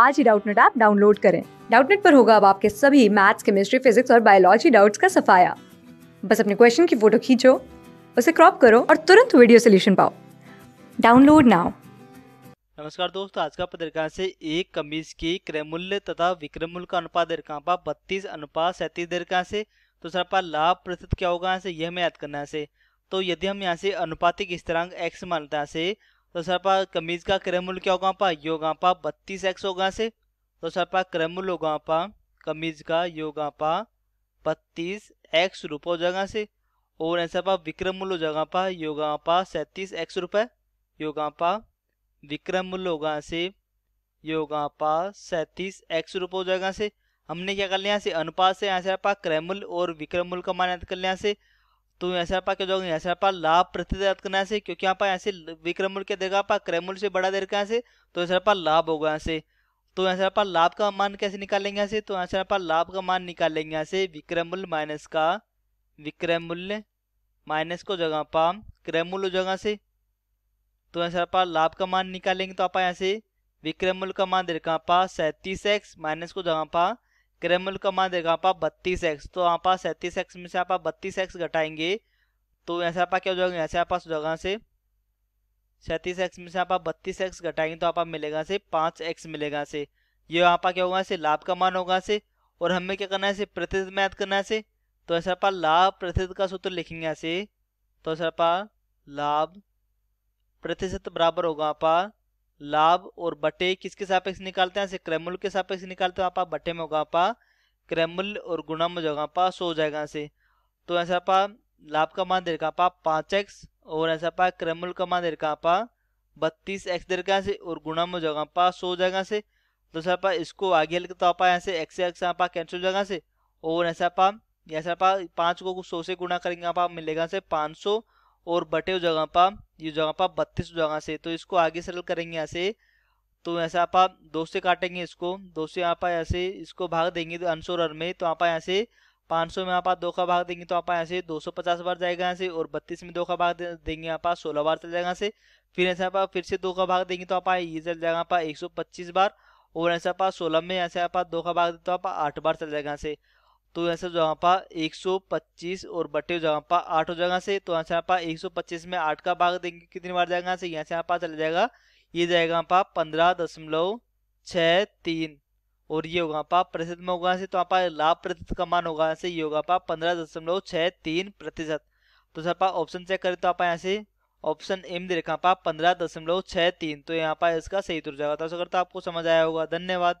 आज ही Doubtnut app download करें डाउटनेट पर होगा अब आपके सभी मैथ्स केमिस्ट्री फिजिक्स और बायोलॉजी डाउट्स का सफाया बस अपने क्वेश्चन की फोटो खींचो उसे क्रॉप करो और तुरंत वीडियो सोल्यूशन पाओ डाउनलोड नाउ नमस्कार दोस्तों आज का पदरकांश से एक कमीज की क्रयमूल्य तथा विक्रम मूल्य का अनुपात दरकांपा बत्तीस अनुपात सैंतीस दरकांश से तो सर पा लाभ प्रतिशत क्या होगा यहाँ से यह हमें याद करना है से तो यदि हम यहाँ से अनुपातिक स्थिरांक एक्स मानता से तो सर पा कमीज का क्रमुल क्या होगा पा ये होगा पा बत्तीस एक्स होगा से तो सर पा क्रमुल होगा पा कमीज का ये होगा पा बत्तीस एक्स रुपये हो जाएगा से और ऐसा पा विक्रम मूल्य हो जाएगा पा योगा पा सैंतीस एक्स रुपये योगा पा विक्रम मूल्य होगा से योगा पा सैंतीस एक्स रुपये हो जाएगा से हमने क्या कर लिया से अनुपात से यहाँ से पा क्रय और विक्रम मूल्य का मान कर लिया से तो ऐसा आप क्या जाओगे ऐसा आप लाभ प्रतिदात करना से क्योंकि यहाँ पर ऐसे विक्रम मूल्य क्या देगा पा क्रय मूल्य से बड़ा देर कहाँ से तो ऐसा आप लाभ होगा यहाँ से तो ऐसा आप लाभ का मान कैसे निकालेंगे यहाँ से तो ऐसा आप लाभ का मान निकालेंगे यहाँ से विक्रय मूल्य माइनस का विक्रय मूल्य माइनस को जगह पा क्रय मूल्य जगह से तो यहाँ से आप लाभ का मान निकालेंगे तो आप यहाँ से विक्रय मूल्य का मान देखा पा सैंतीस एक्स माइनस को जगह पा क्रेमल का मान देगा आप बत्तीस एक्स तो आप सैंतीस एक्स में से आप बत्तीस एक्स घटाएंगे तो ऐसे आप क्या हो जाएगा ऐसे आप जगह से सैंतीस एक्स में से आप बत्तीस एक्स घटाएंगे तो आप मिलेगा से पाँच एक्स मिलेगा से ये आप क्या होगा से लाभ का मान होगा से और हमें क्या करना है प्रतिशत में याद करना है से तो ऐसे आप लाभ प्रतिशत का सूत्र लिखेंगे ऐसे तो ऐसे आप लाभ प्रतिशत बराबर होगा आप लाभ और बटे किसके सापेक्ष निकालते हैं ऐसे के सापेक्ष निकालते हैं आप बटे में होगा आपा क्रैमुल और गुणा में जगह पा सो जाएगा से तो ऐसा आपा लाभ का मान दे रखा आपा पाँच एक्स और ऐसा आपा क्रैमुल का मान दे रखा आपा बत्तीस एक्स दे रखा से और गुणा में जगह पा सो जाएगा से तो सर आपा इसको आगे लिखता तो आपा यहाँ से एक्स एक्स आपा कैंसिल जगह से और ऐसा आपा ऐसा आपा पाँच को सौ से गुणा करेंगे आपा मिलेगा से पाँच सौ और बटे हुए जगह पा ये जगह पा बत्तीस जगह से तो इसको आगे सरल करेंगे यहाँ से तो ऐसा आप, दो से काटेंगे इसको दो से आप ऐसे इसको भाग देंगे तो और में तो आप यहाँ से 500 में आप दो का भाग देंगे तो आप यहाँ से 250 बार जाएगा यहाँ से और 32 में दो का भाग देंगे आप सोलह बार चल जाएगा से फिर ऐसे आप फिर से दो का भाग देंगे तो आप ये चल जाएगा आप 125 बार और ऐसे आप सोलह में ऐसे आप दो का भाग तो आप आठ बार चल जाएगा यहाँ से तो आंसर जो यहाँ पर 125 और बटे जो यहाँ आठ हो जाएगा से तो आंसर यहाँ पर 125 में आठ का भाग देंगे कितनी बार जाएगा से यहाँ से यहाँ पर चला जाएगा ये जाएगा यहाँ पंद्रह दशमलव छः तीन और ये होगा आपका प्रतिशत में होगा से तो आपका लाभ प्रतिशत का मान होगा से ये होगा आपका पंद्रह दशमलव छः तीन प्रतिशत तो सर पा ऑप्शन चेक करें तो आप यहाँ से ऑप्शन एम दे रखा आप पंद्रह दशमलव छः तीन तो यहाँ पर इसका सही तुर जाएगा तो ऐसा करता आपको समझ आया होगा धन्यवाद